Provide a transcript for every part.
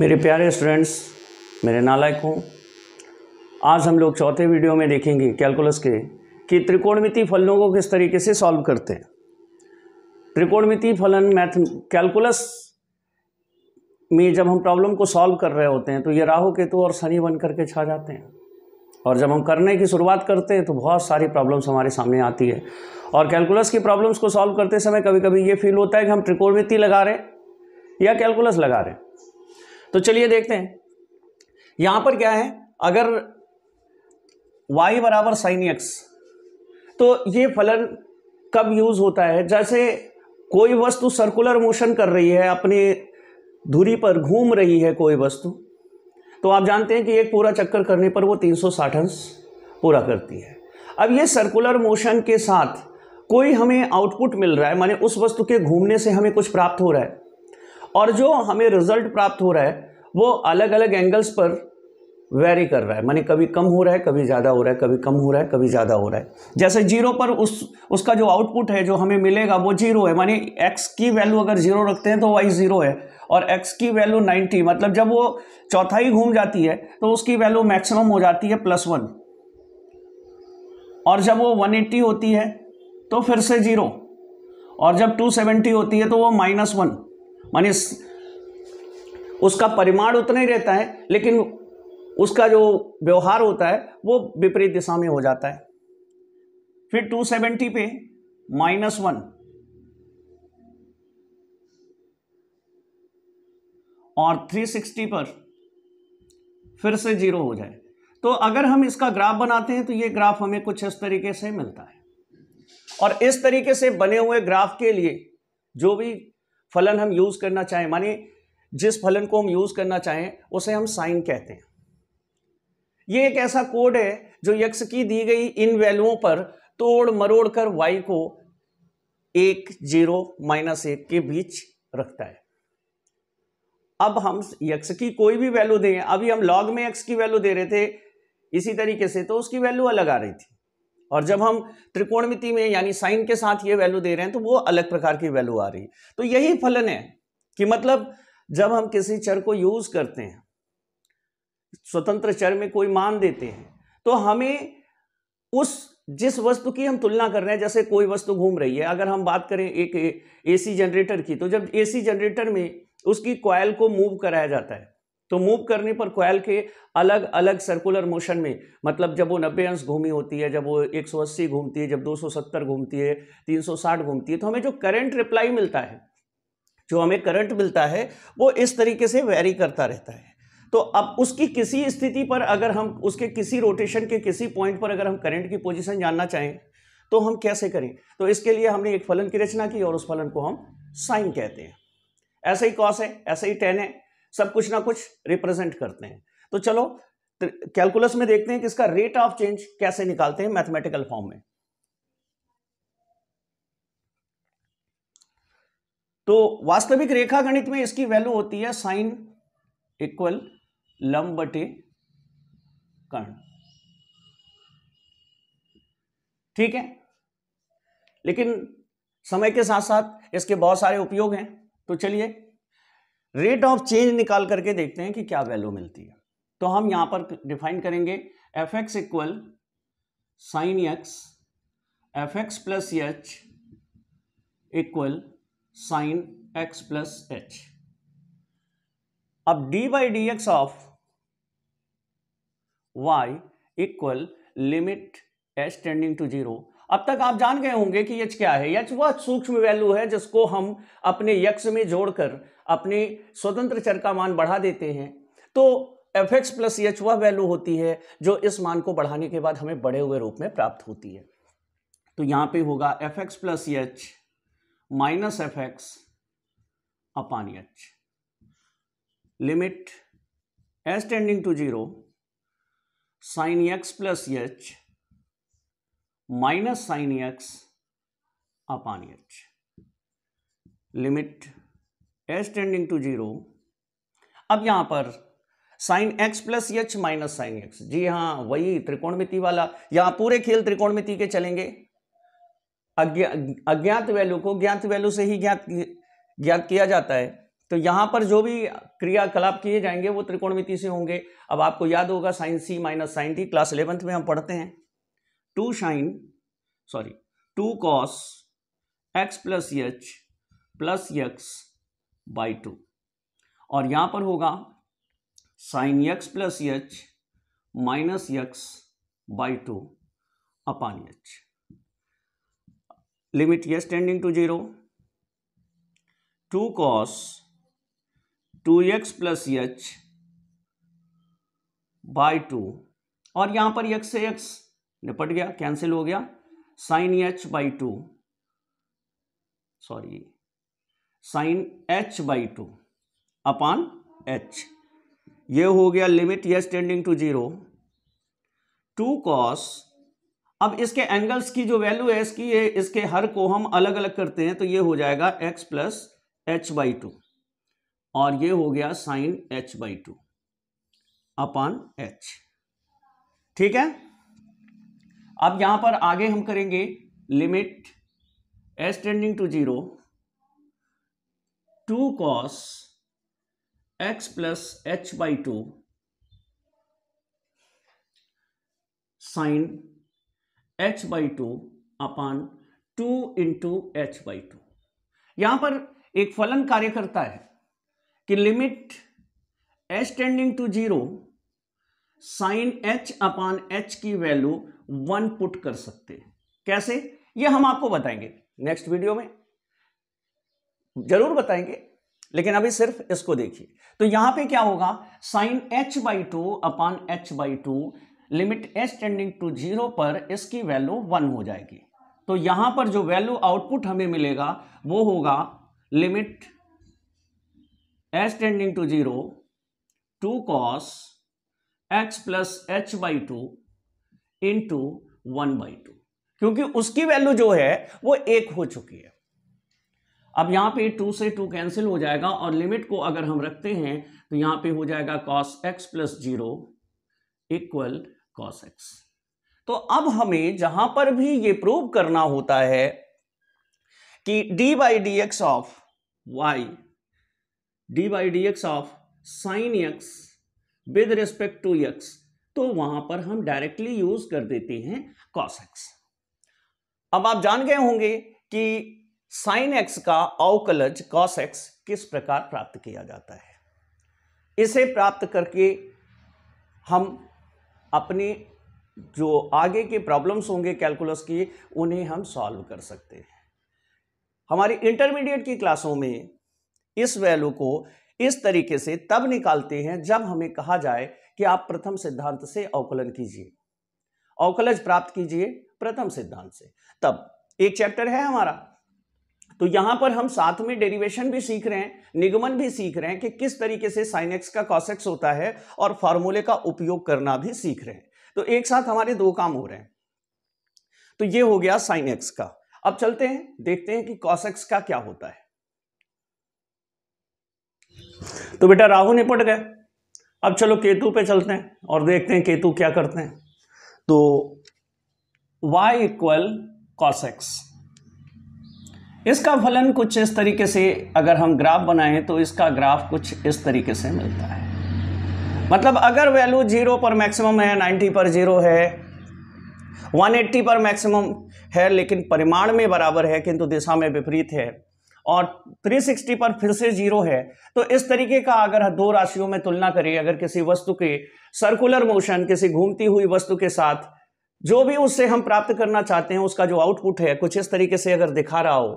मेरे प्यारे स्टूडेंट्स मेरे नालायक हूँ आज हम लोग चौथे वीडियो में देखेंगे कैलकुलस के कि त्रिकोणमिति फलनों को किस तरीके से सॉल्व करते हैं त्रिकोणमिति फलन मैथ कैलकुलस में जब हम प्रॉब्लम को सॉल्व कर रहे होते हैं तो ये राहु केतु और शनि बन करके छा जाते हैं और जब हम करने की शुरुआत करते हैं तो बहुत सारी प्रॉब्लम्स हमारे सामने आती है और कैलकुलस की प्रॉब्लम्स को सॉल्व करते समय कभी कभी ये फील होता है कि हम त्रिकोणमिति लगा रहे हैं या कैलकुलस लगा रहे हैं तो चलिए देखते हैं यहां पर क्या है अगर y बराबर साइन एक्स तो ये फलन कब यूज़ होता है जैसे कोई वस्तु सर्कुलर मोशन कर रही है अपने धुरी पर घूम रही है कोई वस्तु तो आप जानते हैं कि एक पूरा चक्कर करने पर वो 360 अंश पूरा करती है अब ये सर्कुलर मोशन के साथ कोई हमें आउटपुट मिल रहा है माने उस वस्तु के घूमने से हमें कुछ प्राप्त हो रहा है और जो हमें रिजल्ट प्राप्त हो रहा है वो अलग अलग एंगल्स पर वेरी कर रहा है माने कभी कम हो रहा है कभी ज़्यादा हो रहा है कभी कम हो रहा है कभी ज़्यादा हो रहा है जैसे जीरो पर उस उसका जो आउटपुट है जो हमें मिलेगा वो जीरो है माने एक्स की वैल्यू अगर जीरो रखते हैं तो वाई जीरो है और एक्स की वैल्यू नाइन्टी मतलब जब वो चौथाई घूम जाती है तो उसकी वैल्यू मैक्सिमम हो जाती है प्लस वन और जब वो वन एट्टी होती है तो फिर से जीरो और जब टू सेवेंटी होती है तो वो माइनस वन मानी उसका परिमाण उतना ही रहता है लेकिन उसका जो व्यवहार होता है वो विपरीत दिशा में हो जाता है फिर 270 पे माइनस वन और 360 पर फिर से जीरो हो जाए तो अगर हम इसका ग्राफ बनाते हैं तो ये ग्राफ हमें कुछ इस तरीके से मिलता है और इस तरीके से बने हुए ग्राफ के लिए जो भी फलन हम यूज़ करना चाहें माने जिस फलन को हम यूज़ करना चाहें उसे हम साइन कहते हैं ये एक ऐसा कोड है जो यक्ष की दी गई इन वैल्यूओं पर तोड़ मरोड़ कर वाई को एक जीरो माइनस एक के बीच रखता है अब हम यक्ष की कोई भी वैल्यू दें अभी हम लॉग में एक्स की वैल्यू दे रहे थे इसी तरीके से तो उसकी वैल्यू अलग आ रही थी और जब हम त्रिकोणमिति में यानी साइन के साथ ये वैल्यू दे रहे हैं तो वो अलग प्रकार की वैल्यू आ रही है तो यही फलन है कि मतलब जब हम किसी चर को यूज करते हैं स्वतंत्र चर में कोई मान देते हैं तो हमें उस जिस वस्तु की हम तुलना कर रहे हैं जैसे कोई वस्तु घूम रही है अगर हम बात करें एक एसी जनरेटर की तो जब एसी जनरेटर में उसकी कॉयल को मूव कराया जाता है तो मूव करने पर कोयल के अलग अलग सर्कुलर मोशन में मतलब जब वो नब्बे अंश घूमी होती है जब वो 180 घूमती है जब 270 घूमती है 360 घूमती है तो हमें जो करंट रिप्लाई मिलता है जो हमें करंट मिलता है वो इस तरीके से वेरी करता रहता है तो अब उसकी किसी स्थिति पर अगर हम उसके किसी रोटेशन के किसी पॉइंट पर अगर हम करंट की पोजिशन जानना चाहें तो हम कैसे करें तो इसके लिए हमने एक फलन की रचना की और उस फलन को हम साइन कहते हैं ऐसे ही कॉस है ऐसे ही टेन है सब कुछ ना कुछ रिप्रेजेंट करते हैं तो चलो कैलकुलस में देखते हैं कि इसका रेट ऑफ चेंज कैसे निकालते हैं मैथमेटिकल फॉर्म में तो वास्तविक रेखा गणित में इसकी वैल्यू होती है साइन इक्वल लंब बटे कर्ण ठीक है लेकिन समय के साथ साथ इसके बहुत सारे उपयोग हैं तो चलिए रेट ऑफ चेंज निकाल करके देखते हैं कि क्या वैल्यू मिलती है तो हम यहां पर डिफाइन करेंगे F x equal sine X F x plus H equal sine x plus H अब D by D x of Y equal limit H tending to zero अब तक आप जान गए होंगे कि यच क्या है यच वह सूक्ष्म वैल्यू है जिसको हम अपने यक्ष में जोड़कर अपने स्वतंत्र चर का मान बढ़ा देते हैं तो एफ एक्स प्लस एच वह वैल्यू होती है जो इस मान को बढ़ाने के बाद हमें बढ़े हुए रूप में प्राप्त होती है तो यहां पे होगा f x plus h minus f x upon h limit s tending to zero sine x plus h minus sine x upon h limit s tending to zero अब यहां पर sine x plus h minus sine x जी हाँ वही त्रिकोणमिति वाला यहां पूरे खेल त्रिकोणमिति के चलेंगे अज्ञा अज्ञात वैल्यू को ज्ञात वैल्यू से ही ज्ञात ज्ञात किया जाता है तो यहां पर जो भी क्रियाकलाप किए जाएंगे वो त्रिकोणमिति से होंगे अब आपको याद होगा sine c minus sine d class eleventh में हम पढ़ते हैं two sine sorry two cos x plus h plus x by two और यहां पर होगा sine x plus h minus x by two upon h limit s tending to zero two cos two x plus h by two और यहां पर x से x निपट गया कैंसिल हो गया sine h by two sorry sine h by two upon h ये हो गया लिमिट ये tending to zero two cos अब इसके एंगल्स की जो वैल्यू है इसकी ये इसके हर को हम अलग अलग करते हैं तो ये हो जाएगा x plus h by two और ये हो गया sine h by two upon h ठीक है अब यहां पर आगे हम करेंगे limit s tending to zero two cos x plus h by two sine h by two upon two into h by two यहां पर एक फलन कार्य करता है कि limit H tending to zero sine h upon h की value one put कर सकते हैं कैसे यह हम आपको बताएंगे नेक्स्ट वीडियो में जरूर बताएंगे लेकिन अभी सिर्फ इसको देखिए तो यहां पे क्या होगा sine h by two upon h by two limit H tending to zero पर इसकी वैल्यू वन हो जाएगी तो यहां पर जो वैल्यू आउटपुट हमें मिलेगा वो होगा limit H tending to zero two cos h plus h by two into one by two क्योंकि उसकी वैल्यू जो है वो एक हो चुकी है अब यहाँ पे टू से टू कैंसिल हो जाएगा और लिमिट को अगर हम रखते हैं तो यहाँ पे हो जाएगा cos x plus zero equal cos x तो अब हमें जहां पर भी ये प्रूव करना होता है कि d by D x of y d by D x of sine x with respect to x तो वहां पर हम डायरेक्टली यूज कर देते हैं कॉस एक्स अब आप जान गए होंगे कि साइन एक्स का अवकलज कॉस एक्स किस प्रकार प्राप्त किया जाता है इसे प्राप्त करके हम अपने जो आगे के प्रॉब्लम्स होंगे कैलकुलस की उन्हें हम सॉल्व कर सकते हैं हमारी इंटरमीडिएट की क्लासों में इस वैल्यू को इस तरीके से तब निकालते हैं जब हमें कहा जाए कि आप प्रथम सिद्धांत से अवकलन कीजिए अवकलज प्राप्त कीजिए प्रथम सिद्धांत से तब एक चैप्टर है हमारा तो यहां पर हम साथ में डेरिवेशन भी सीख रहे हैं निगमन भी सीख रहे हैं कि किस तरीके से साइनेक्स का कॉसेक्स होता है और फॉर्मूले का उपयोग करना भी सीख रहे हैं तो एक साथ हमारे दो काम हो रहे हैं तो ये हो गया साइन एक्स का अब चलते हैं देखते हैं कि कॉसेक्स का क्या होता है तो बेटा राहु निपट गए अब चलो केतु पे चलते हैं और देखते हैं केतु क्या करते हैं तो y इक्वल कॉसेक्स इसका फलन कुछ इस तरीके से अगर हम ग्राफ बनाएं तो इसका ग्राफ कुछ इस तरीके से मिलता है मतलब अगर वैल्यू जीरो पर मैक्सिमम है नाइन्टी पर जीरो है 180 पर मैक्सिमम है लेकिन परिमाण में बराबर है किंतु दिशा में विपरीत है और 360 पर फिर से जीरो है तो इस तरीके का अगर दो राशियों में तुलना करें अगर किसी वस्तु के सर्कुलर मोशन किसी घूमती हुई वस्तु के साथ जो भी उससे हम प्राप्त करना चाहते हैं उसका जो आउटपुट है कुछ इस तरीके से अगर दिखा रहा हो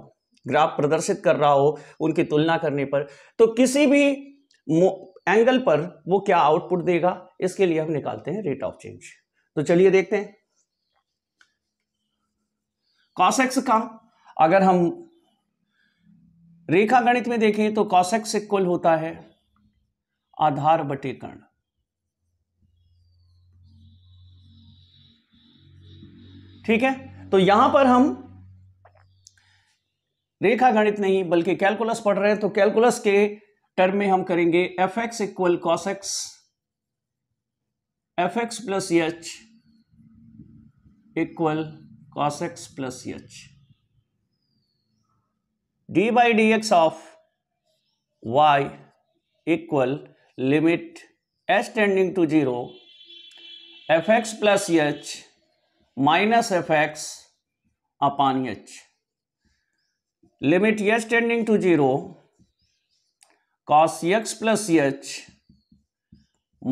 ग्राफ प्रदर्शित कर रहा हो उनकी तुलना करने पर तो किसी भी एंगल पर वो क्या आउटपुट देगा इसके लिए हम निकालते हैं रेट ऑफ चेंज तो चलिए देखते हैं कॉसेक्स का अगर हम रेखा गणित में देखें तो कॉसेक्स इक्वल होता है आधार बटे कर्ण ठीक है तो यहां पर हम रेखा गणित नहीं बल्कि कैलकुलस पढ़ रहे हैं तो कैलकुलस के टर्म में हम करेंगे F x equal cos x F x plus H equal cos x plus h d by D x of Y equal limit H tending to zero f x plus h minus f x upon h limit H tending to zero cos x plus h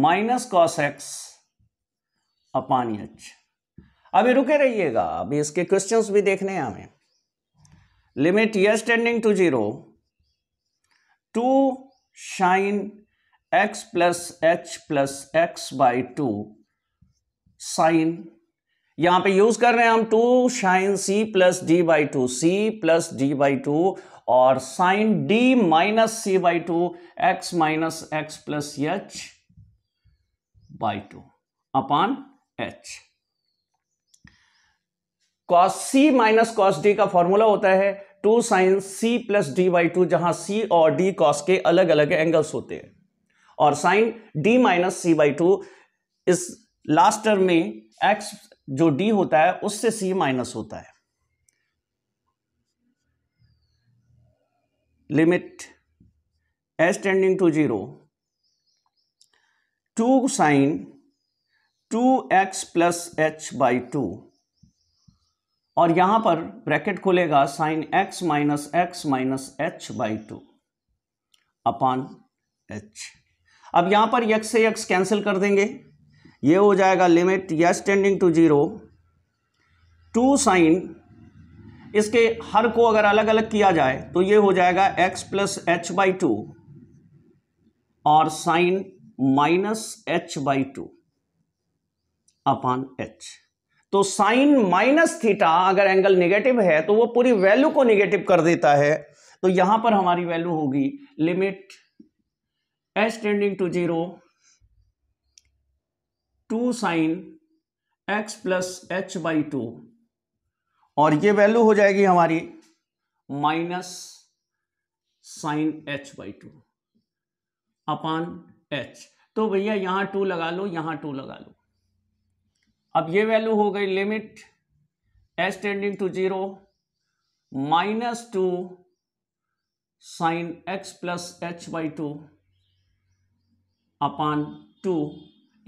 minus cos x upon h अभी रुके रहिएगा अभी इसके questions भी देखने हैं हमें limit H tending to zero two sine x plus h plus x by two sine यहां पे यूज कर रहे हैं हम two sine c plus d by two c plus d by two और sine d minus c by two x minus x plus h by two upon h cos c minus cos d का formula होता है two sine c plus d by to जहां c और D cos के अलग अलग angles होते हैं और sine d minus c by two इस लास्ट टर्म में एक्स जो डी होता है उससे सी माइनस होता है limit s tending to zero two sine two x plus h by two और यहां पर ब्रैकेट खोलेगा sine x minus x minus h by two upon h अब यहां पर यक्स से यक्स कैंसिल कर देंगे ये हो जाएगा limit s tending to zero two sine इसके हर को अगर अलग अलग किया जाए तो ये हो जाएगा x plus h by two और sine minus h by two upon h तो साइन माइनस थीटा अगर एंगल नेगेटिव है तो वो पूरी वैल्यू को नेगेटिव कर देता है तो यहां पर हमारी वैल्यू होगी limit H tending to zero two sine x plus h by two और ये वैल्यू हो जाएगी हमारी minus sine h by two upon h तो भैया यहां टू लगा लो यहां टू लगा लो अब ये वैल्यू हो गई limit H tending to zero minus two sine x plus h by two upon two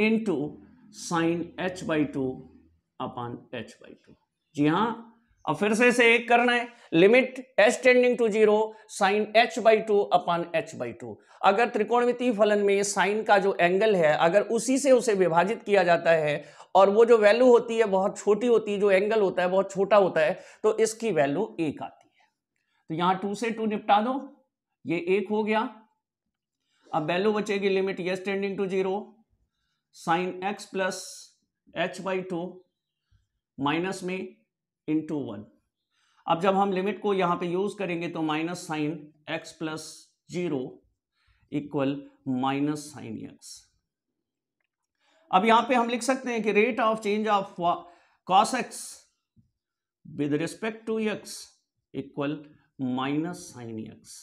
into sine h by two upon h by two जी हाँ अब फिर से इसे एक करना है limit H tending to zero sine h by two upon h by two अगर त्रिकोणमितीय फलन में साइन का जो एंगल है अगर उसी से उसे विभाजित किया जाता है और वो जो वैल्यू होती है बहुत छोटी होती है जो एंगल होता है बहुत छोटा होता है तो इसकी वैल्यू एक आती है तो यहां टू से टू निपटा दो ये एक हो गया अब वैल्यू बचेगी limit s tending to zero sine x plus h by two minus में इंटू वन अब जब हम लिमिट को यहां पे यूज करेंगे तो minus sine x plus zero equal minus sine x अब यहां पे हम लिख सकते हैं कि rate of change of cos x with respect to x equal minus sine x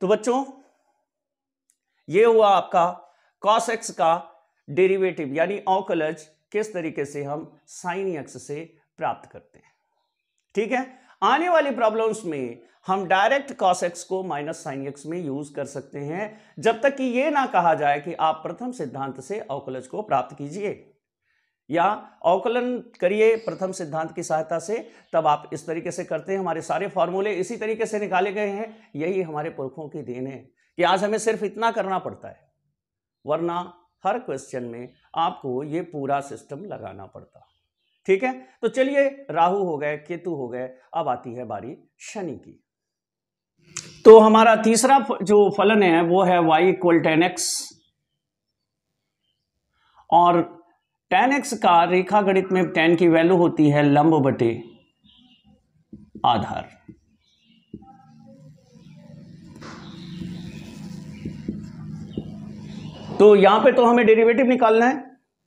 तो बच्चों ये हुआ आपका कॉस एक्स का डेरिवेटिव यानी अवकलज किस तरीके से हम साइन एक्स से प्राप्त करते हैं ठीक है आने वाली प्रॉब्लम्स में हम डायरेक्ट कॉस एक्स को माइनस साइन एक्स में यूज कर सकते हैं जब तक कि यह ना कहा जाए कि आप प्रथम सिद्धांत से अवकलज को प्राप्त कीजिए या अवकलन करिए प्रथम सिद्धांत की सहायता से तब आप इस तरीके से करते हैं हमारे सारे फॉर्मूले इसी तरीके से निकाले गए हैं यही हमारे पुरखों की देन है कि आज हमें सिर्फ इतना करना पड़ता है वरना हर क्वेश्चन में आपको ये पूरा सिस्टम लगाना पड़ता ठीक है तो चलिए राहु हो गए केतु हो गए अब आती है बारी शनि की तो हमारा तीसरा जो फलन है वो है वाई इक्वल टेन एक्स और टेन एक्स का रेखा गणित में टेन की वैल्यू होती है लंब बटे आधार तो यहां पे तो हमें डेरिवेटिव निकालना है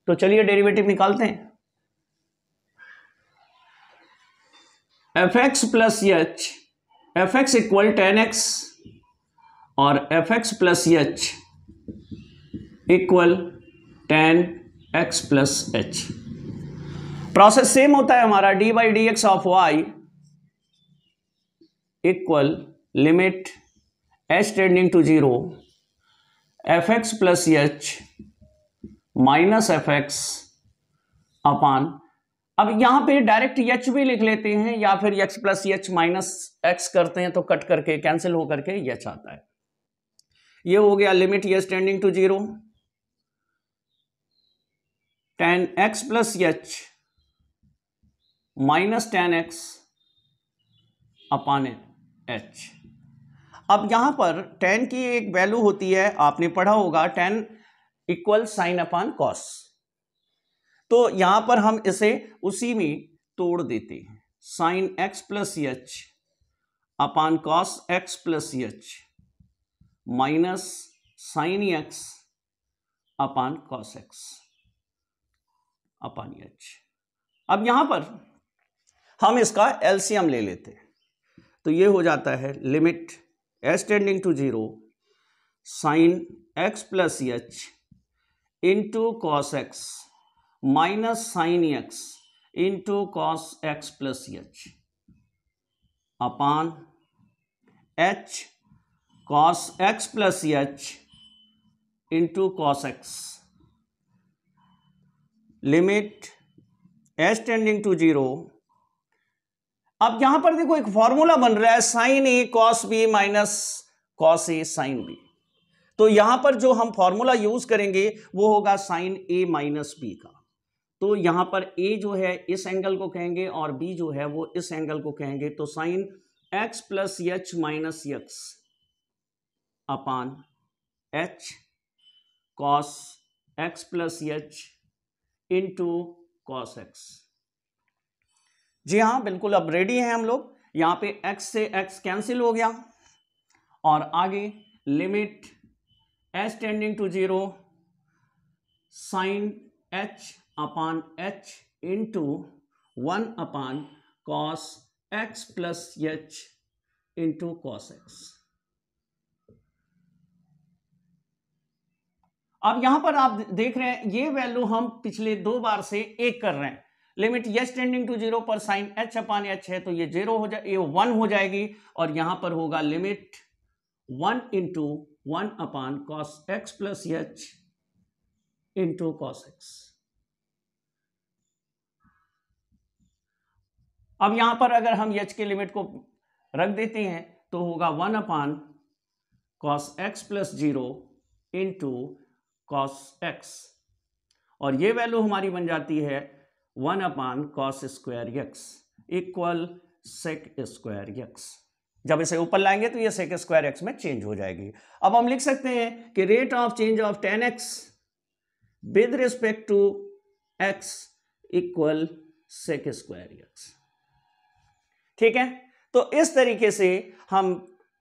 तो चलिए डेरिवेटिव निकालते हैं f x plus h f x equal tan x और f x plus H equal tan x plus h process same होता है हमारा d by D x of Y equal limit H tending to zero f x plus h minus f x upon अब यहां पे direct H भी लिख लेते हैं या फिर x plus h minus x करते हैं तो कट करके कैंसिल होकर के एच आता है ये हो गया लिमिट ये tending to zero tan x plus h minus tan x upon h अब यहाँ पर टेन की एक वैल्यू होती है आपने पढ़ा होगा tan equal sine upon cos तो यहाँ पर हम इसे उसी में तोड़ देते हैं sine x plus h upon cos x plus h minus sine x upon cos x upon h अब यहां पर हम इसका एलसीएम ले लेते हैं तो ये हो जाता है limit s tending to 0 sine x plus h into cos x minus sine x into cos x plus h upon h cos x plus h into cos x limit s tending to 0 अब यहां पर देखो एक formula बन रहा है sine A cos B minus cos A sine B तो यहां पर जो हम फॉर्मूला यूज करेंगे वो होगा साइन ए माइनस बी का तो यहां पर ए जो है इस एंगल को कहेंगे और बी जो है वो इस एंगल को कहेंगे तो sine x plus h minus x upon h cos x plus h into cos x जी हाँ बिल्कुल अब रेडी हैं हम लोग यहाँ पे x से x कैंसिल हो गया और आगे limit H tending to zero sine h upon h into one upon cos x plus h into cos x अब यहां पर आप देख रहे हैं ये वैल्यू हम पिछले दो बार से एक कर रहे हैं limit s tending to zero पर साइन एच अपान एच है तो ये जीरो हो जाए ये वन हो जाएगी और यहां पर होगा limit one into one upon cos x plus h into cos x अब यहां पर अगर हम एच के लिमिट को रख देते हैं तो होगा one upon cos x plus zero into cos x और ये वैल्यू हमारी बन जाती है one upon cos square x equal sec square x जब इसे ऊपर लाएंगे तो ये सेक स्क्वायर एक्स में चेंज हो जाएगी अब हम लिख सकते हैं कि rate of change of tan x with respect to x equal sec square x ठीक है तो इस तरीके से हम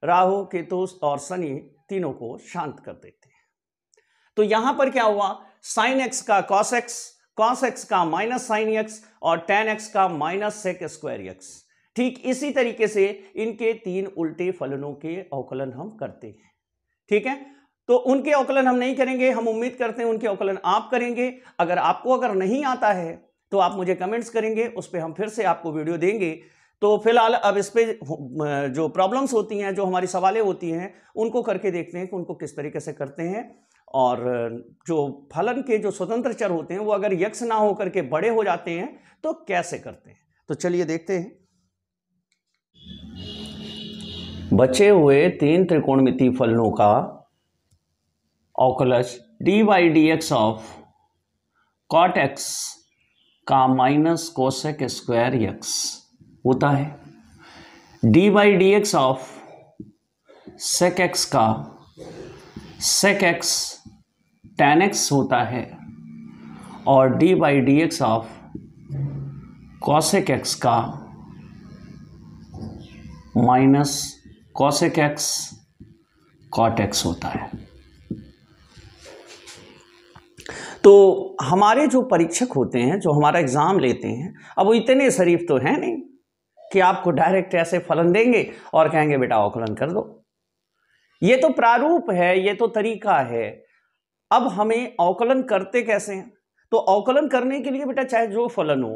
राहु केतु और शनि तीनों को शांत कर देते हैं तो यहां पर क्या हुआ साइन एक्स का कॉस एक्स कॉस एक्स का माइनस साइन एक्स और टेन एक्स का माइनस सेक स्क्वायर एक्स ठीक इसी तरीके से इनके तीन उल्टे फलनों के अवकलन हम करते हैं ठीक है तो उनके अवकलन हम नहीं करेंगे हम उम्मीद करते हैं उनके अवकलन आप करेंगे अगर आपको अगर नहीं आता है तो आप मुझे कमेंट्स करेंगे उस पर हम फिर से आपको वीडियो देंगे तो फिलहाल अब इस पर जो प्रॉब्लम्स होती हैं जो हमारी सवालें होती हैं उनको करके देखते हैं कि उनको किस तरीके से करते हैं और जो फलन के जो स्वतंत्र चर होते हैं वो अगर यक्ष ना होकर के बड़े हो जाते हैं तो कैसे करते हैं तो चलिए देखते हैं बचे हुए तीन त्रिकोणमिति फलनों का औकलश d y d x of cot x का माइनस कोसेक स्क्वायर यक्स होता है d y d x of sec x का सेक एक्स टेन एक्स होता है और d by D x of cosec x का minus cosec x cot x होता है तो हमारे जो परीक्षक होते हैं जो हमारा एग्ज़ाम लेते हैं अब वो इतने शरीफ तो हैं नहीं कि आपको डायरेक्ट ऐसे फलन देंगे और कहेंगे बेटा अवकलन कर दो ये तो प्रारूप है ये तो तरीका है अब हमें अवकलन करते कैसे हैं तो अवकलन करने के लिए बेटा चाहे जो फलन हो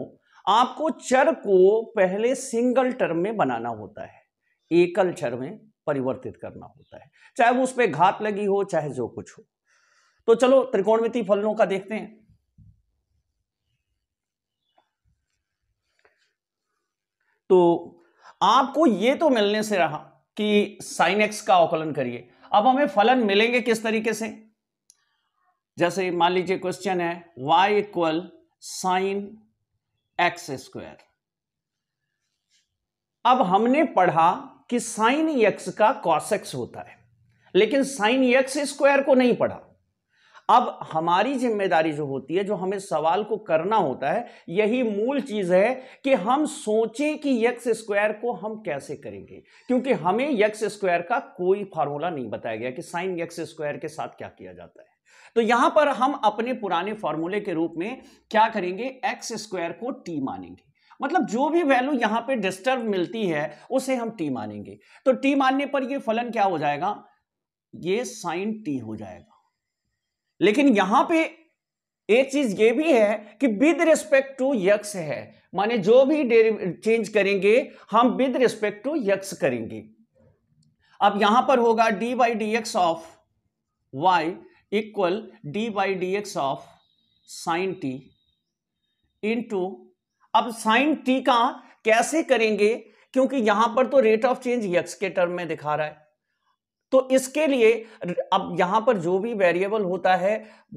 आपको चर को पहले सिंगल टर्म में बनाना होता है एकल चर में परिवर्तित करना होता है चाहे वो उस पर घात लगी हो चाहे जो कुछ हो तो चलो त्रिकोणमिति फलनों का देखते हैं तो आपको ये तो मिलने से रहा कि साइन एक्स का अवकलन करिए अब हमें फलन मिलेंगे किस तरीके से जैसे मान लीजिए क्वेश्चन है y equal sine x square अब हमने पढ़ा कि साइन एक्स का एक्स होता है लेकिन साइन एक्स स्क्वायर को नहीं पढ़ा अब हमारी जिम्मेदारी जो होती है जो हमें सवाल को करना होता है यही मूल चीज है कि हम सोचें कि यक्स स्क्वायर को हम कैसे करेंगे क्योंकि हमें यक्स स्क्वायर का कोई फार्मूला नहीं बताया गया कि साइन यक्स स्क्वायर के साथ क्या किया जाता है तो यहां पर हम अपने पुराने फॉर्मूले के रूप में क्या करेंगे एक्स स्क्वायर को टी मानेंगे मतलब जो भी वैल्यू यहां पे डिस्टर्ब मिलती है उसे हम टी मानेंगे तो टी मानने पर ये फलन क्या हो जाएगा ये साइन टी हो जाएगा लेकिन यहां पे एक चीज ये भी है कि विद रिस्पेक्ट टू यक्स है माने जो भी चेंज करेंगे हम विद रिस्पेक्ट टू यक्स करेंगे अब यहां पर होगा d by D x of Y equal d by D x of sine t into अब साइन टी का कैसे करेंगे क्योंकि यहां पर तो रेट ऑफ चेंज यक्स के टर्म में दिखा रहा है तो इसके लिए अब यहां पर जो भी वेरिएबल होता है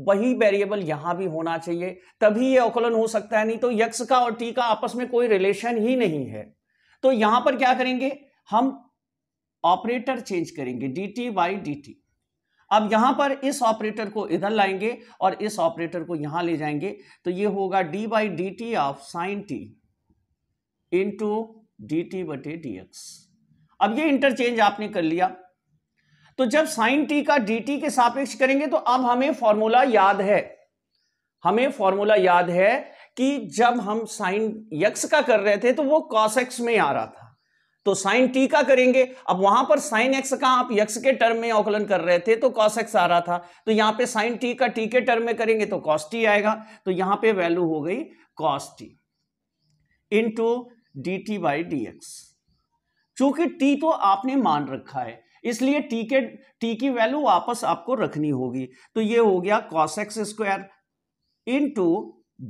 वही वेरिएबल यहां भी होना चाहिए तभी ये अवकलन हो सकता है नहीं तो यक्स का और टी का आपस में कोई रिलेशन ही नहीं है तो यहां पर क्या करेंगे हम ऑपरेटर चेंज करेंगे d t by d t अब यहां पर इस ऑपरेटर को इधर लाएंगे और इस ऑपरेटर को यहां ले जाएंगे तो ये होगा d by d t of sine t into d t बटे डी एक्स अब ये इंटरचेंज आपने कर लिया तो जब साइन टी का डी टी के सापेक्ष करेंगे तो अब हमें फॉर्मूला याद है हमें फॉर्मूला याद है कि जब हम साइन यक्स का कर रहे थे तो वो कॉस एक्स में आ रहा था तो साइन टी का करेंगे अब वहां पर साइन एक्स का आप यक्स के टर्म में औकलन कर रहे थे तो कॉस एक्स आ रहा था तो यहां पे साइन टी का टी के टर्म में करेंगे तो कॉस टी आएगा तो यहां पे वैल्यू हो गई cos t into d t by D x चूंकि टी तो आपने मान रखा है इसलिए टी के टी की वैल्यू वापस आपको रखनी होगी तो ये हो गया cos x square into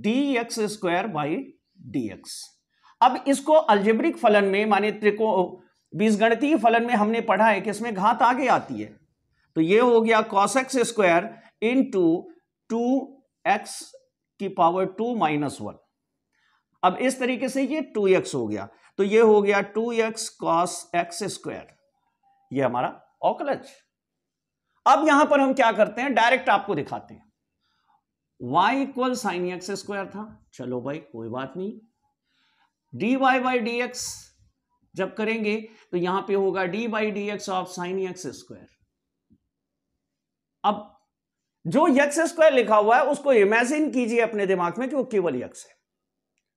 d x square by D x अब इसको अल्जेब्रिक फलन में माने त्रिको बीजगणितीय फलन में हमने पढ़ा है कि इसमें घात आगे आती है तो ये हो गया cos x square into two x की पावर टू माइनस वन अब इस तरीके से ये टू एक्स हो गया तो ये हो गया two x cos x square ये हमारा ऑकलज अब यहां पर हम क्या करते हैं डायरेक्ट आपको दिखाते हैं y equal sine x square था चलो भाई कोई बात नहीं d y by D x जब करेंगे तो यहां पे होगा d by D x of sine x square अब जो यक्स स्क्वायर लिखा हुआ है उसको इमेजिन कीजिए अपने दिमाग में कि वो केवल एक्स है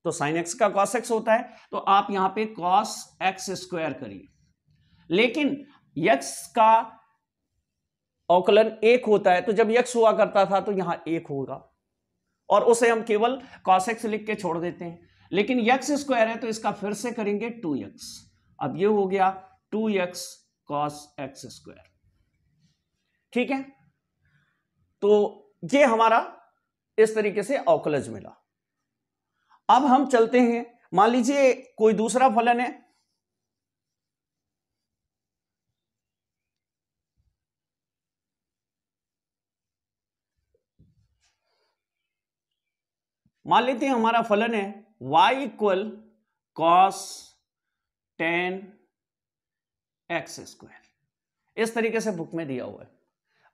तो साइन एक्स का कॉस एक्स होता है तो आप यहां पे कॉस एक्स स्क्वायर करिए लेकिन यक्स का अवकलन एक होता है तो जब यक्स हुआ करता था तो यहां एक होगा और उसे हम केवल कॉस एक्स लिख के छोड़ देते हैं लेकिन यक्स स्क्वायर है तो इसका फिर से करेंगे टू यक्स अब ये हो गया two x cos x square ठीक है तो ये हमारा इस तरीके से ऑकलज मिला अब हम चलते हैं मान लीजिए कोई दूसरा फलन है मान लेते हैं हमारा फलन है y equal cos tan x square इस तरीके से बुक में दिया हुआ है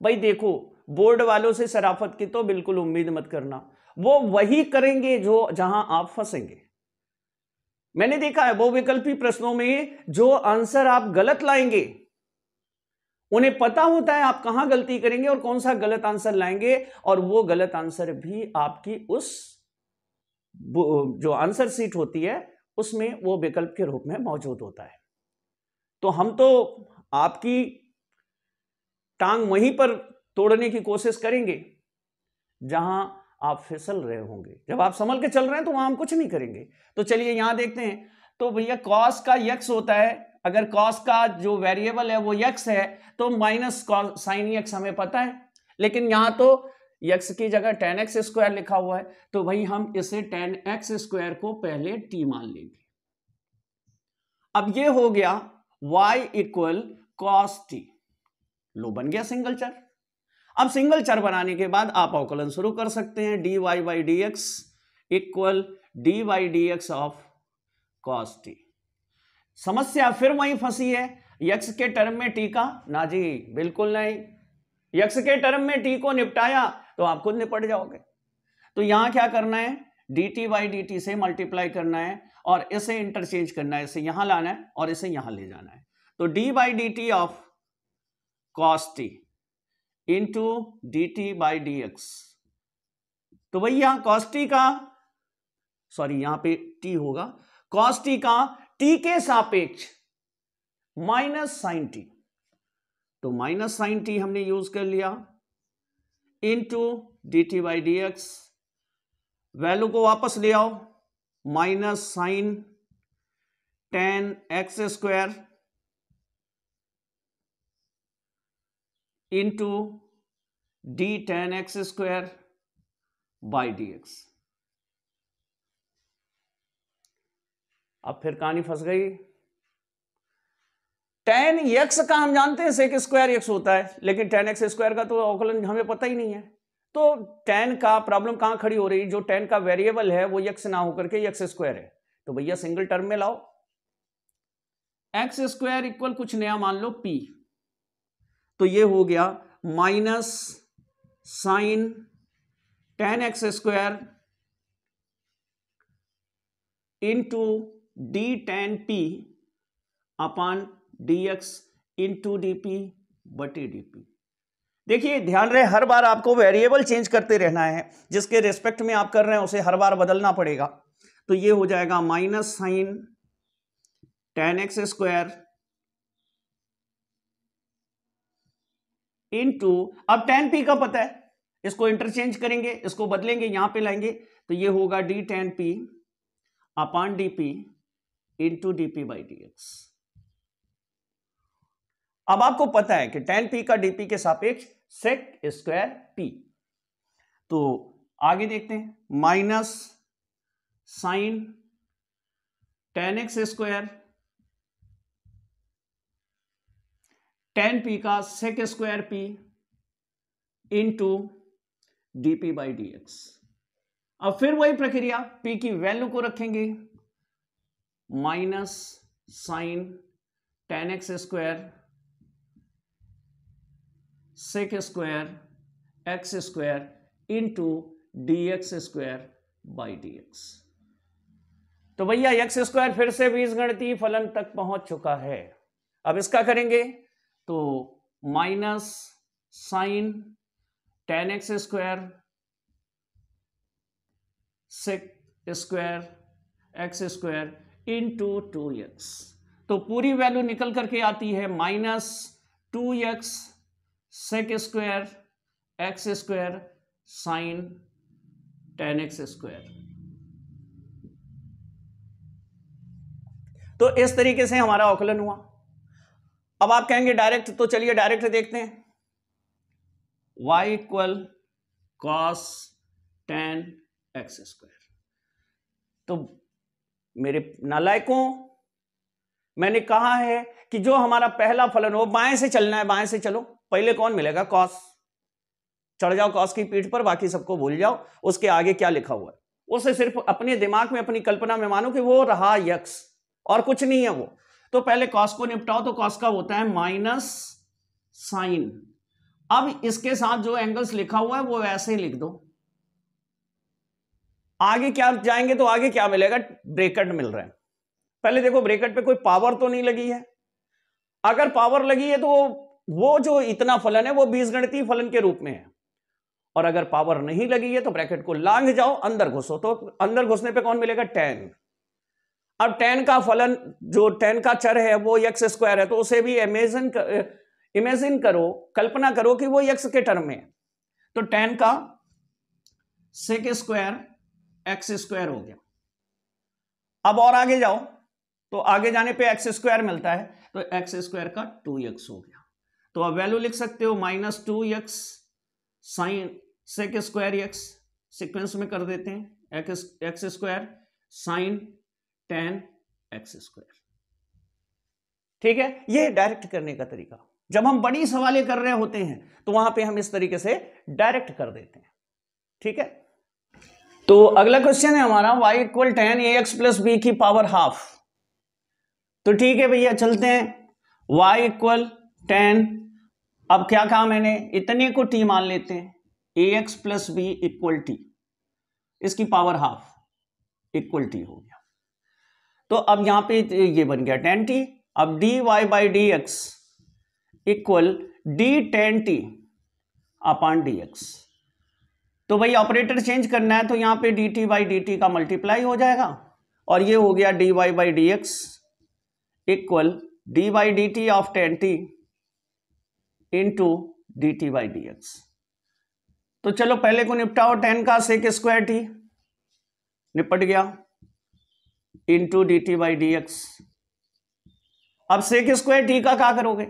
भाई देखो बोर्ड वालों से शराफत की तो बिल्कुल उम्मीद मत करना वो वही करेंगे जो जहां आप फंसेंगे मैंने देखा है वो विकल्पी प्रश्नों में जो आंसर आप गलत लाएंगे उन्हें पता होता है आप कहां गलती करेंगे और कौन सा गलत आंसर लाएंगे और वो गलत आंसर भी आपकी उस जो आंसर सीट होती है उसमें वो विकल्प के रूप में मौजूद होता है तो हम तो आपकी टांग वहीं पर तोड़ने की कोशिश करेंगे जहां आप फिसल रहे होंगे जब आप संभल के चल रहे हैं तो वहां हम कुछ नहीं करेंगे तो चलिए यहां देखते हैं तो भैया कॉस का यक्स होता है अगर कॉस का जो वेरिएबल है वो यक्स है तो माइनस साइन यक्स हमें पता है लेकिन यहां तो एक्स की जगह टेन एक्स स्क्वायर लिखा हुआ है तो भाई हम इसे टेन एक्स स्क्वायर को पहले टी मान लेंगे अब ये हो गया y इक्वल कॉस टी लो बन गया सिंगल चर अब सिंगल चर बनाने के बाद आप अवकलन शुरू कर सकते हैं d y by D x equal d y d x of cos t समस्या फिर वहीं फंसी है यक्स के टर्म में टी का ना जी बिल्कुल नहीं यक्स के टर्म में टी को निपटाया तो आप खुद निपट जाओगे तो यहां क्या करना है d t by d t से मल्टीप्लाई करना है और इसे इंटरचेंज करना है इसे यहां लाना है और इसे यहां ले जाना है तो d by d t of cos t into d t by D x तो भाई यहां कॉस टी का सॉरी यहां पे टी होगा कॉस टी का टी के सापेक्ष माइनस साइन टी तो माइनस साइन टी हमने यूज कर लिया into d t by D x value को वापस ले आओ minus sine tan x square into d tan x square by D x अब फिर कहानी फंस गई टेन एक्स का हम जानते हैं सेक स्क्वायर एक्स होता है लेकिन टेन एक्स स्क्वायर का तो अवकलन हमें पता ही नहीं है तो टेन का प्रॉब्लम कहाँ खड़ी हो रही जो टेन का वेरिएबल है वो यक्स ना होकर के यक्स स्क्वायर है तो भैया सिंगल टर्म में लाओ एक्स स्क्वायर इक्वल कुछ नया मान लो पी तो ये हो गया minus sine tan x square into d tan p upon d x into d p बटी डी पी देखिए ध्यान रहे हर बार आपको वेरिएबल चेंज करते रहना है जिसके रेस्पेक्ट में आप कर रहे हैं उसे हर बार बदलना पड़ेगा तो ये हो जाएगा minus sine tan x square into अब टेन पी का पता है इसको इंटरचेंज करेंगे इसको बदलेंगे यहां पे लाएंगे तो ये होगा d tan p upon d p into d p by D x अब आपको पता है कि टेन पी का डीपी के सापेक्ष सेक स्क्वायर पी तो आगे देखते हैं minus sine tan x square tan p का sec square p into d p by D x अब फिर वही प्रक्रिया पी की वैल्यू को रखेंगे minus sine tan x square sec square x square into d x by by D x तो भैया एक्स स्क्वायर फिर से बीज गणती फलन तक पहुंच चुका है अब इसका करेंगे तो minus sine tan x square sec square x square into two x तो पूरी वैल्यू निकल करके आती है minus two x sec square x square sine tan x square तो इस तरीके से हमारा आकलन हुआ अब आप कहेंगे डायरेक्ट तो चलिए डायरेक्ट देखते हैं y equal cos tan x square तो मेरे नालायकों मैंने कहा है कि जो हमारा पहला फलन हो बाएं से चलना है बाएं से चलो पहले कौन मिलेगा कॉस चढ़ जाओ कॉस की पीठ पर बाकी सबको भूल जाओ उसके आगे क्या लिखा हुआ है उसे सिर्फ अपने दिमाग में अपनी कल्पना में मानो कि वो रहा यक्स और कुछ नहीं है वो तो पहले कॉस को निपटाओ तो कॉस का होता है माइनस साइन अब इसके साथ जो एंगल्स लिखा हुआ है वो ऐसे ही लिख दो आगे क्या जाएंगे तो आगे क्या मिलेगा ब्रेकट मिल रहा है पहले देखो ब्रेकट पे कोई पावर तो नहीं लगी है अगर पावर लगी है तो वो जो इतना फलन है वो गणती फलन के रूप में है और अगर पावर नहीं लगी है तो ब्रैकेट को लांग जाओ अंदर घुसो तो अंदर घुसने पे कौन मिलेगा टेन अब टेन का फलन जो टेन का चर है वो यक्स स्क्वायर है तो उसे भी इमेजिन इमेजिन करो कल्पना करो कि वो यक्स के टर्म में तो टेन का सेक स्क्वायर एक्स स्क्वायर हो गया अब और आगे जाओ तो आगे जाने पे एक्स स्क्वायर मिलता है तो एक्स स्क्वायर का टू एक्स हो गया तो आप वैल्यू लिख सकते हो minus two x sine sec square x sequence में कर देते हैं x x square sine tan x square ठीक है ये डायरेक्ट करने का तरीका जब हम बड़ी सवाले कर रहे होते हैं तो वहां पे हम इस तरीके से डायरेक्ट कर देते हैं ठीक है तो अगला क्वेश्चन है हमारा y equal tan a x plus b की पावर हाफ तो ठीक है भैया चलते हैं वाई इक्वल टेन अब क्या कहा मैंने इतने को टी मान लेते हैं a x plus b equal t इसकी पावर हाफ इक्वल टी हो गया तो अब यहां पे ये बन गया टेन टी अब d y by D x equal d tan t upon d x तो भाई ऑपरेटर चेंज करना है तो यहां पे d t by d t का मल्टीप्लाई हो जाएगा और ये हो गया d y by D x equal d by d t of tan t into d t by D x तो चलो पहले को निपटाओ टेन का सेक स्क्वायर टी निपट गया into d t by D x अब सेक स्क्वायर टी का क्या करोगे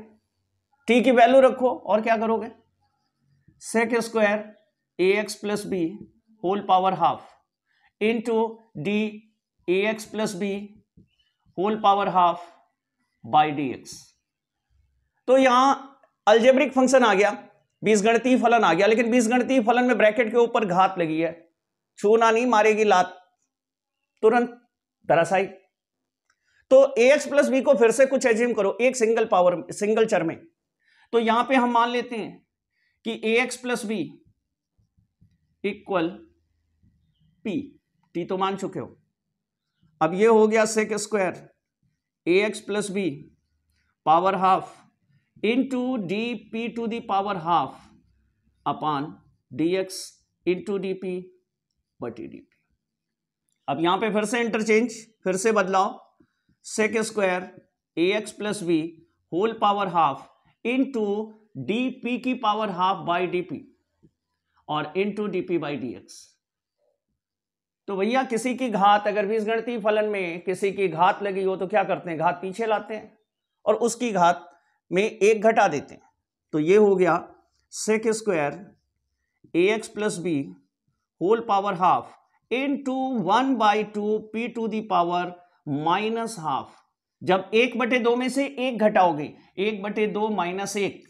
टी की वैल्यू रखो और क्या करोगे sec square a x plus b whole power half into d a x plus b whole power half by D x तो यहां अल्जेब्रिक फंक्शन आ गया बीस गणती फलन आ गया लेकिन बीस गणती फलन में ब्रैकेट के ऊपर घात लगी है छूना नहीं मारेगी लात तुरंत दरासाई तो ए एक्स प्लस बी को फिर से कुछ एज्यूम करो एक सिंगल पावर सिंगल चर में तो यहां पे हम मान लेते हैं कि a x plus b equal p t तो मान चुके हो अब ये हो गया sec square a x plus b power half into d p to the power half upon d x into d p बटी डी पी अब यहां पे फिर से इंटरचेंज फिर से बदलाव sec square a x plus b whole power half into d p की power half by d P और into d p by D x तो भैया किसी की घात अगर बीज गणती फलन में किसी की घात लगी हो तो क्या करते हैं घात पीछे लाते हैं और उसकी घात में एक घटा देते हैं तो ये हो गया sec square a x plus b whole power half into one by two p to the power minus half जब एक बटे दो में से एक घटाओगे एक बटे दो माइनस एक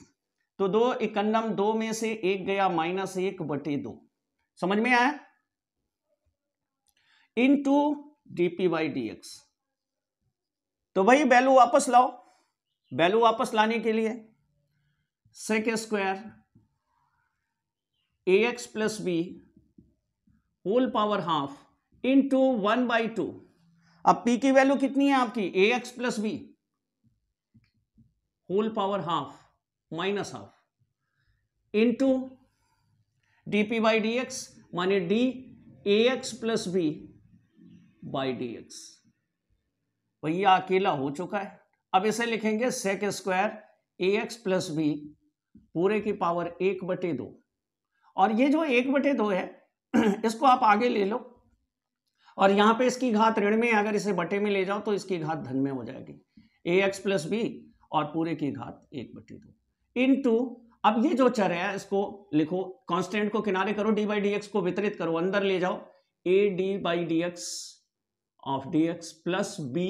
तो दो इकन्नम दो में से एक गया माइनस एक बटे दो समझ में आया into d p by D x तो भाई वैल्यू वापस लाओ वैल्यू वापस लाने के लिए sec square a x plus b whole power half into one by two अब पी की वैल्यू कितनी है आपकी a x plus b whole power half minus half into d p by D x माने d a x plus b by D x भैया अकेला हो चुका है अब इसे लिखेंगे sec square a x plus b पूरे की पावर एक बटे दो और ये जो एक बटे दो है इसको आप आगे ले लो और यहां पे इसकी घात ऋण में अगर इसे बटे में ले जाओ तो इसकी घात धन में हो जाएगी ए एक्स प्लस बी और पूरे की घात एक बटे दो इन टू अब ये जो चर है इसको लिखो कॉन्स्टेंट को किनारे करो डी बाई डी एक्स को वितरित करो अंदर ले जाओ a d by D x of d x plus b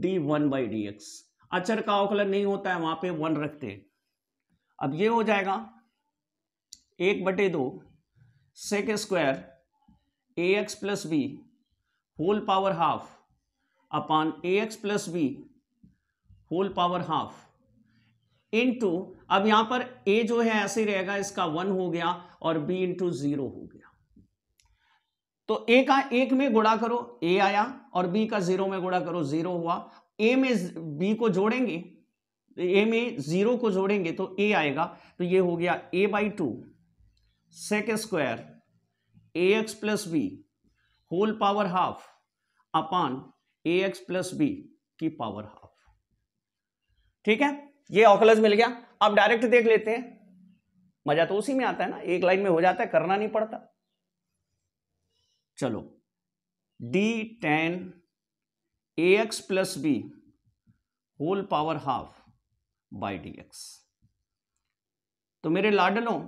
d one by D x अचर का अवकलन नहीं होता है वहां पे वन रखते हैं अब ये हो जाएगा एक बटे दो sec square a x plus b whole power half upon a x plus b whole power half into अब यहां पर ए जो है ऐसे रहेगा इसका वन हो गया और बी इंटू जीरो हो गया तो ए का एक में गुणा करो ए आया और बी का जीरो में गुणा करो जीरो हुआ ए में बी को जोड़ेंगे ए तो में जीरो को जोड़ेंगे तो ए आएगा तो ये हो गया a by two sec square a x plus b whole power half upon a x plus b की पावर हाफ ठीक है ये ऑकलस मिल गया अब डायरेक्ट देख लेते हैं मजा तो उसी में आता है ना एक लाइन में हो जाता है करना नहीं पड़ता चलो d tan a x plus b whole power half by D x तो मेरे लाडलों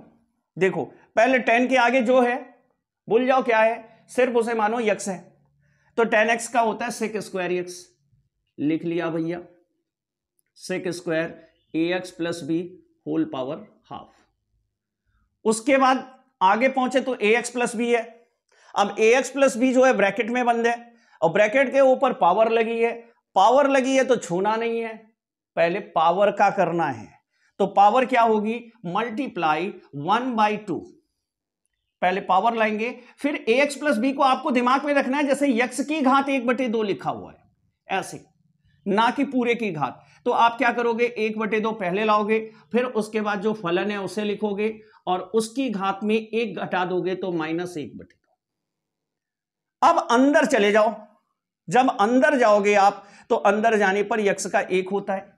देखो पहले टेन के आगे जो है भूल जाओ क्या है सिर्फ उसे मानो यक्स है तो टेन एक्स का होता है सिक स्क्वायर एक्स लिख लिया भैया sec square a x plus b whole power half उसके बाद आगे पहुंचे तो ए एक्स प्लस बी है अब ए एक्स प्लस बी जो है ब्रैकेट में बंद है और ब्रैकेट के ऊपर पावर लगी है पावर लगी है तो छूना नहीं है पहले पावर का करना है तो पावर क्या होगी मल्टीप्लाई वन बाई टू पहले पावर लाएंगे फिर ए एक्स प्लस बी को आपको दिमाग में रखना है जैसे यक्स की घात एक बटे दो लिखा हुआ है ऐसे ना कि पूरे की घात तो आप क्या करोगे एक बटे दो पहले लाओगे फिर उसके बाद जो फलन है उसे लिखोगे और उसकी घात में एक घटा दोगे तो माइनस एक बटे अब अंदर चले जाओ जब अंदर जाओगे आप तो अंदर जाने पर यक्ष का एक होता है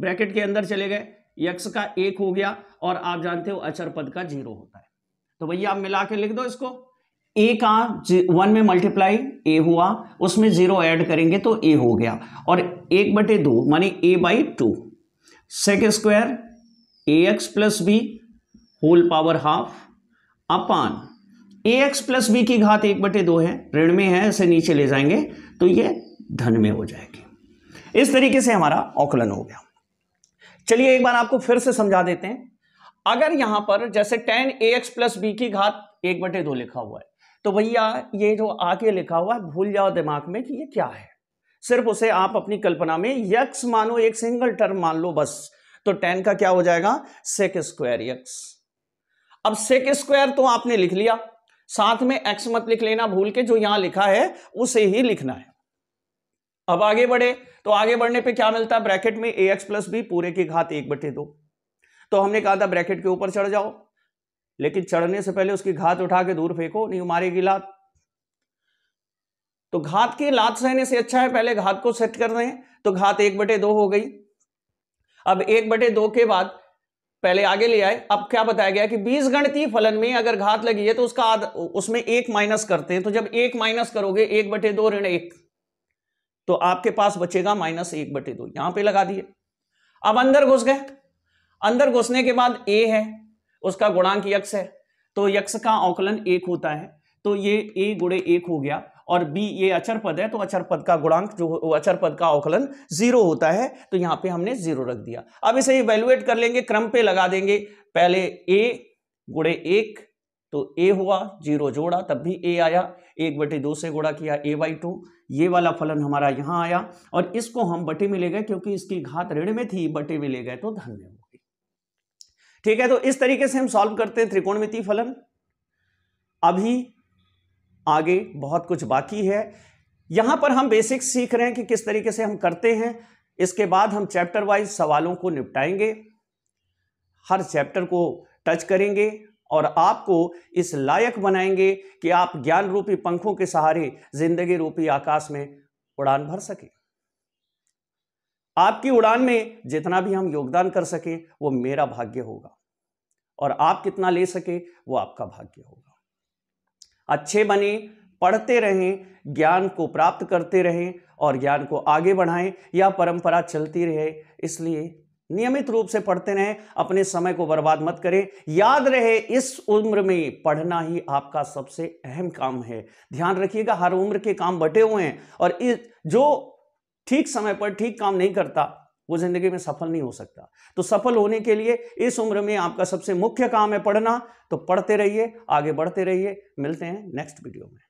ब्रैकेट के अंदर चले गए यक्ष का एक हो गया और आप जानते हो अचर पद का जीरो होता है तो भैया आप मिला के लिख दो इसको ए का वन में मल्टीप्लाई ए हुआ उसमें जीरो ऐड करेंगे तो ए हो गया और एक बटे दो मानी a by two sec square a x plus b whole power half upon a x plus b की घात एक बटे दो है ऋण में है इसे नीचे ले जाएंगे तो ये धन में हो जाएगी इस तरीके से हमारा औकलन हो गया चलिए एक बार आपको फिर से समझा देते हैं अगर यहां पर जैसे tan a x plus b की घात एक बटे दो लिखा हुआ है तो भैया ये जो आके लिखा हुआ है भूल जाओ दिमाग में कि ये क्या है सिर्फ उसे आप अपनी कल्पना में यक्स मानो एक सिंगल टर्म मान लो बस तो टेन का क्या हो जाएगा सेक स्क्वायर यक्स अब सेक स्क्वायर तो आपने लिख लिया साथ में एक्स मत लिख लेना भूल के जो यहां लिखा है उसे ही लिखना है अब आगे बढ़े तो आगे बढ़ने पे क्या मिलता है ब्रैकेट में ए एक्स प्लस बी पूरे की घात एक बटे दो तो हमने कहा था ब्रैकेट के ऊपर चढ़ जाओ लेकिन चढ़ने से पहले उसकी घात उठा के दूर फेंको नहीं तो मारेगी लात तो घात की लात सहने से अच्छा है पहले घात को सेट कर हैं तो घात एक बटे दो हो गई अब एक बटे दो के बाद पहले आगे ले आए अब क्या बताया गया कि बीस गणती फलन में अगर घात लगी है तो उसका आद, उसमें एक माइनस करते हैं तो जब एक माइनस करोगे एक बटे दो ऋण एक तो आपके पास बचेगा माइनस एक बटे दो यहां पे लगा दिए अब अंदर घुस गए अंदर घुसने के बाद ए है उसका गुणांक यक्ष है तो यक्ष का आंकलन एक होता है तो ये ए गुड़े एक हो गया और बी ये अचर पद है तो अचर पद का गुणांक जो अचर पद का अवकलन जीरो होता है तो यहां पे हमने जीरो रख दिया अब इसे इवेलुएट कर लेंगे क्रम पे लगा देंगे पहले ए गुड़े एक तो ए हुआ जीरो जोड़ा तब भी ए आया एक बटे दो से गुड़ा किया ए बाई टू ये वाला फलन हमारा यहां आया और इसको हम बटे में ले गए क्योंकि इसकी घात ऋण में थी बटे में ले गए तो धन में हो गई ठीक है तो इस तरीके से हम सॉल्व करते हैं त्रिकोणमिति फलन अभी आगे बहुत कुछ बाकी है यहां पर हम बेसिक्स सीख रहे हैं कि किस तरीके से हम करते हैं इसके बाद हम चैप्टर वाइज सवालों को निपटाएंगे हर चैप्टर को टच करेंगे और आपको इस लायक बनाएंगे कि आप ज्ञान रूपी पंखों के सहारे जिंदगी रूपी आकाश में उड़ान भर सके आपकी उड़ान में जितना भी हम योगदान कर सकें वो मेरा भाग्य होगा और आप कितना ले सके वो आपका भाग्य होगा अच्छे बने पढ़ते रहें ज्ञान को प्राप्त करते रहें और ज्ञान को आगे बढ़ाएं या परंपरा चलती रहे इसलिए नियमित रूप से पढ़ते रहें अपने समय को बर्बाद मत करें याद रहे इस उम्र में पढ़ना ही आपका सबसे अहम काम है ध्यान रखिएगा हर उम्र के काम बटे हुए हैं और इस जो ठीक समय पर ठीक काम नहीं करता वो जिंदगी में सफल नहीं हो सकता तो सफल होने के लिए इस उम्र में आपका सबसे मुख्य काम है पढ़ना तो पढ़ते रहिए आगे बढ़ते रहिए मिलते हैं नेक्स्ट वीडियो में